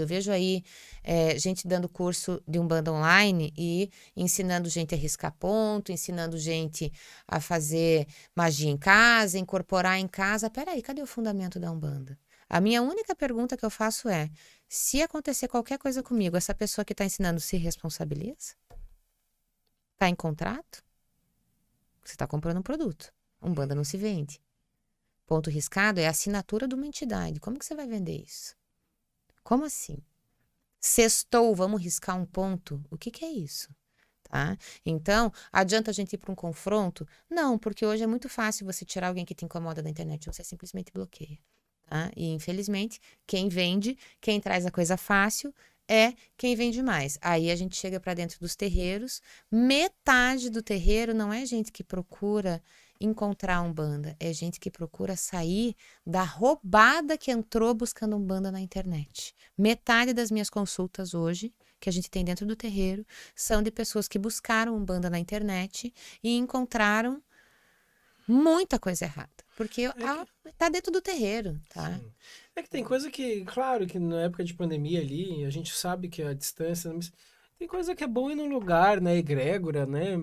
Eu vejo aí é, gente dando curso de um bando online e ensinando gente a riscar ponto, ensinando gente a fazer magia em casa, incorporar em casa. Peraí, cadê o fundamento da Umbanda? A minha única pergunta que eu faço é: se acontecer qualquer coisa comigo, essa pessoa que está ensinando se responsabiliza? Está em contrato? Você está comprando um produto. Umbanda não se vende. Ponto riscado é a assinatura de uma entidade. Como que você vai vender isso? Como assim? Sextou, vamos riscar um ponto? O que, que é isso? Tá? Então, adianta a gente ir para um confronto? Não, porque hoje é muito fácil você tirar alguém que te incomoda da internet, você simplesmente bloqueia. Tá? E infelizmente, quem vende, quem traz a coisa fácil, é quem vende mais. Aí a gente chega para dentro dos terreiros, metade do terreiro não é gente que procura encontrar um banda é gente que procura sair da roubada que entrou buscando um banda na internet. Metade das minhas consultas hoje, que a gente tem dentro do terreiro, são de pessoas que buscaram um banda na internet e encontraram muita coisa errada. Porque é que... tá dentro do terreiro, tá? Sim. É que tem coisa que, claro, que na época de pandemia ali, a gente sabe que a distância... Tem coisa que é bom ir num lugar, né? Egrégora, né?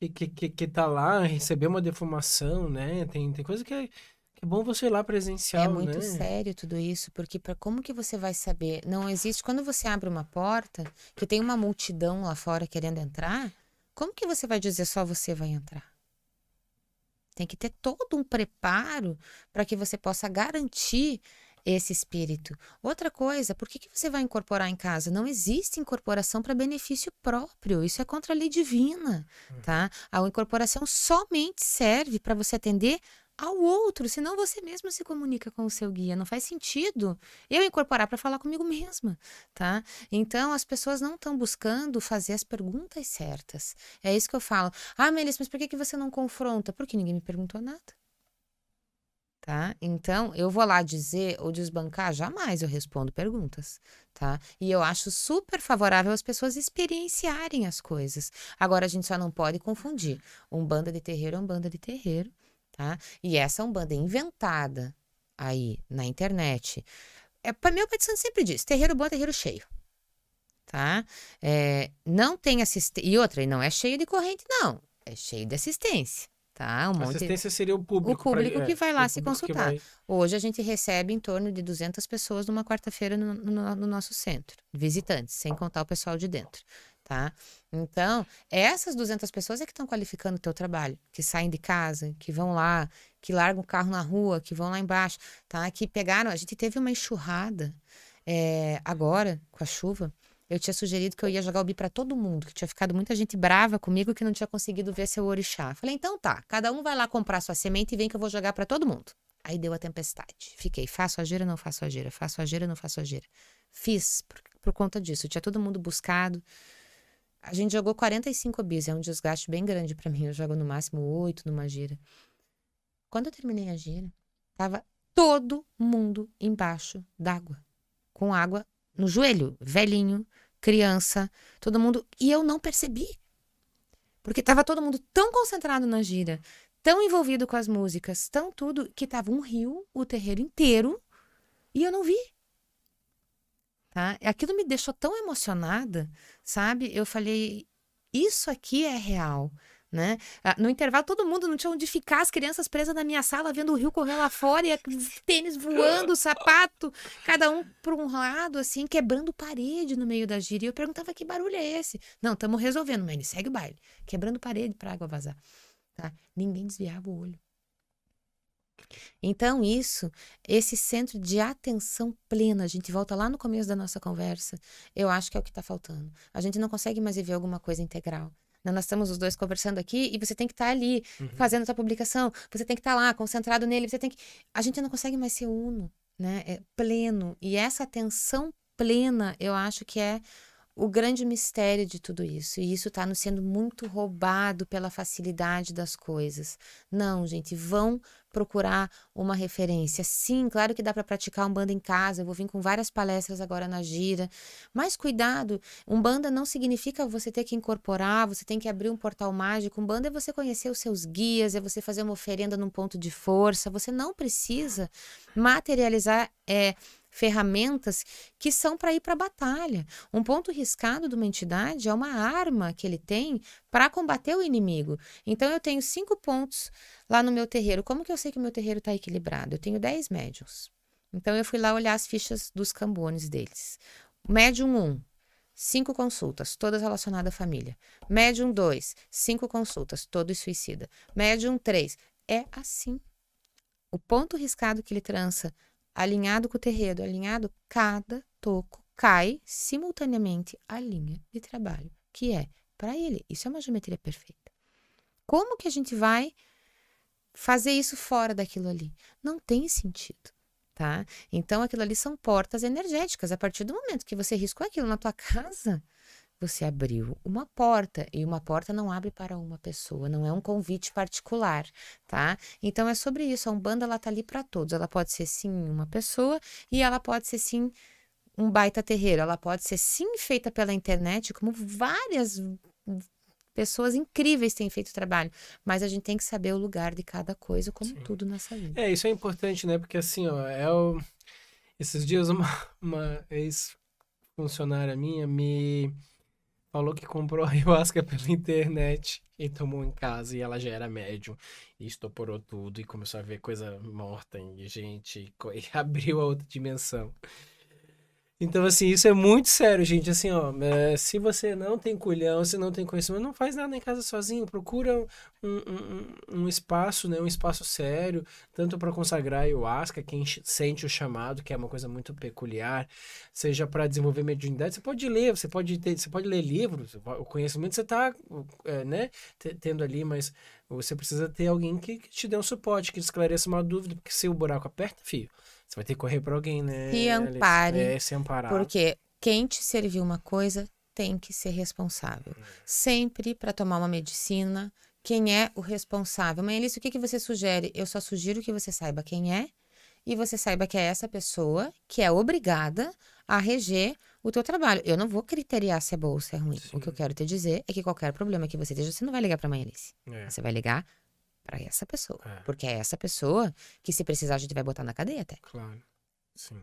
que, que, que, que tá lá, receber uma deformação, né? Tem, tem coisa que é, que é bom você ir lá é presencial, É muito né? sério tudo isso, porque para como que você vai saber? Não existe, quando você abre uma porta, que tem uma multidão lá fora querendo entrar, como que você vai dizer só você vai entrar? Tem que ter todo um preparo para que você possa garantir esse espírito. Outra coisa, por que, que você vai incorporar em casa? Não existe incorporação para benefício próprio. Isso é contra a lei divina, hum. tá? A incorporação somente serve para você atender ao outro, senão você mesmo se comunica com o seu guia. Não faz sentido eu incorporar para falar comigo mesma, tá? Então as pessoas não estão buscando fazer as perguntas certas. É isso que eu falo. Ah, Melissa, mas por que, que você não confronta? Porque ninguém me perguntou nada tá? Então, eu vou lá dizer ou desbancar? Jamais eu respondo perguntas, tá? E eu acho super favorável as pessoas experienciarem as coisas. Agora, a gente só não pode confundir. Um banda de terreiro é um banda de terreiro, tá? E essa é uma banda inventada aí na internet. É, para meu pai de sempre diz, terreiro bom é terreiro cheio. Tá? É, não tem assistência. E outra, e não é cheio de corrente, não. É cheio de assistência. Tá, um assistência monte... seria o público. O público pra... que é, vai lá é, se consultar. Vai... Hoje a gente recebe em torno de 200 pessoas numa quarta-feira no, no, no, nosso centro, visitantes, sem contar o pessoal de dentro, tá? Então, essas 200 pessoas é que estão qualificando o teu trabalho, que saem de casa, que vão lá, que largam o carro na rua, que vão lá embaixo, tá? Que pegaram, a gente teve uma enxurrada é, agora com a chuva, eu tinha sugerido que eu ia jogar o bi para todo mundo, que tinha ficado muita gente brava comigo que não tinha conseguido ver seu orixá. Falei, então tá, cada um vai lá comprar sua semente e vem que eu vou jogar para todo mundo. Aí deu a tempestade. Fiquei, faço a gira, não faço a gira, faço a gira, não faço a gira. Fiz por, por conta disso. Tinha todo mundo buscado. A gente jogou 45 bis, é um desgaste bem grande para mim. Eu jogo no máximo oito numa gira. Quando eu terminei a gira, tava todo mundo embaixo d'água. Com água no joelho, velhinho, criança, todo mundo. E eu não percebi. Porque estava todo mundo tão concentrado na gira, tão envolvido com as músicas, tão tudo, que tava um rio, o terreiro inteiro, e eu não vi. Tá? Aquilo me deixou tão emocionada, sabe? Eu falei, isso aqui é real. Né? Ah, no intervalo, todo mundo não tinha onde ficar, as crianças presas na minha sala, vendo o rio correr lá fora, e tênis voando, sapato, cada um para um lado, assim, quebrando parede no meio da gíria. E eu perguntava que barulho é esse? Não, estamos resolvendo, mas segue o baile, quebrando parede para água vazar. Tá? Ninguém desviava o olho. Então, isso, esse centro de atenção plena, a gente volta lá no começo da nossa conversa, eu acho que é o que está faltando. A gente não consegue mais viver alguma coisa integral. Nós estamos os dois conversando aqui e você tem que estar tá ali, uhum. fazendo sua publicação, você tem que estar tá lá, concentrado nele, você tem que. A gente não consegue mais ser uno, né? É pleno. E essa atenção plena, eu acho que é o grande mistério de tudo isso. E isso está nos sendo muito roubado pela facilidade das coisas. Não, gente, vão procurar uma referência. Sim, claro que dá para praticar um banda em casa. Eu vou vir com várias palestras agora na gira. Mas cuidado, um banda não significa você ter que incorporar, você tem que abrir um portal mágico. Um banda é você conhecer os seus guias, é você fazer uma oferenda num ponto de força. Você não precisa materializar é, ferramentas que são para ir para a batalha. Um ponto riscado de uma entidade é uma arma que ele tem para combater o inimigo. Então eu tenho cinco pontos lá no meu terreiro. Como que eu sei que o meu terreiro está equilibrado? Eu tenho dez médiums. Então eu fui lá olhar as fichas dos cambones deles. Médium 1, um, cinco consultas, todas relacionadas à família. Médium 2, cinco consultas, todos suicida. Médium 3, é assim. O ponto riscado que ele trança alinhado com o terreiro, alinhado, cada toco cai simultaneamente à linha de trabalho, que é para ele. Isso é uma geometria perfeita. Como que a gente vai fazer isso fora daquilo ali? Não tem sentido. Tá? Então, aquilo ali são portas energéticas. A partir do momento que você riscou aquilo na tua casa, você abriu uma porta e uma porta não abre para uma pessoa, não é um convite particular, tá? Então é sobre isso, a Umbanda ela tá ali para todos, ela pode ser sim uma pessoa e ela pode ser sim um baita terreiro, ela pode ser sim feita pela internet, como várias pessoas incríveis têm feito trabalho, mas a gente tem que saber o lugar de cada coisa, como sim. tudo nessa vida. É, isso é importante, né? Porque assim, ó, é o... esses dias uma, uma ex funcionária minha me falou que comprou ayahuasca pela internet e tomou em casa e ela já era médium e estoporou tudo e começou a ver coisa morta e gente e abriu a outra dimensão. Então, assim, isso é muito sério, gente. Assim, ó, é, se você não tem culhão, se não tem conhecimento, não faz nada em casa sozinho. Procura um, um, um espaço, né? Um espaço sério, tanto para consagrar ayahuasca, quem sente o chamado, que é uma coisa muito peculiar, seja para desenvolver mediunidade. Você pode ler, você pode ter, você pode ler livros, o conhecimento você está é, né, tendo ali, mas você precisa ter alguém que, que te dê um suporte, que esclareça uma dúvida, porque se o buraco aperta, filho. Você vai ter que correr pra alguém, né? Se ampare. É, se amparar. Porque quem te serviu uma coisa tem que ser responsável. Hum. Sempre para tomar uma medicina, quem é o responsável? Mãe Alice, o que, que você sugere? Eu só sugiro que você saiba quem é e você saiba que é essa pessoa que é obrigada a reger o teu trabalho. Eu não vou criteriar se é bom ou se é ruim. Sim. O que eu quero te dizer é que qualquer problema que você esteja, você não vai ligar para a mãe Alice. É. Você vai ligar para essa pessoa. É. Porque é essa pessoa que, se precisar, a gente vai botar na cadeia até. Claro. Sim.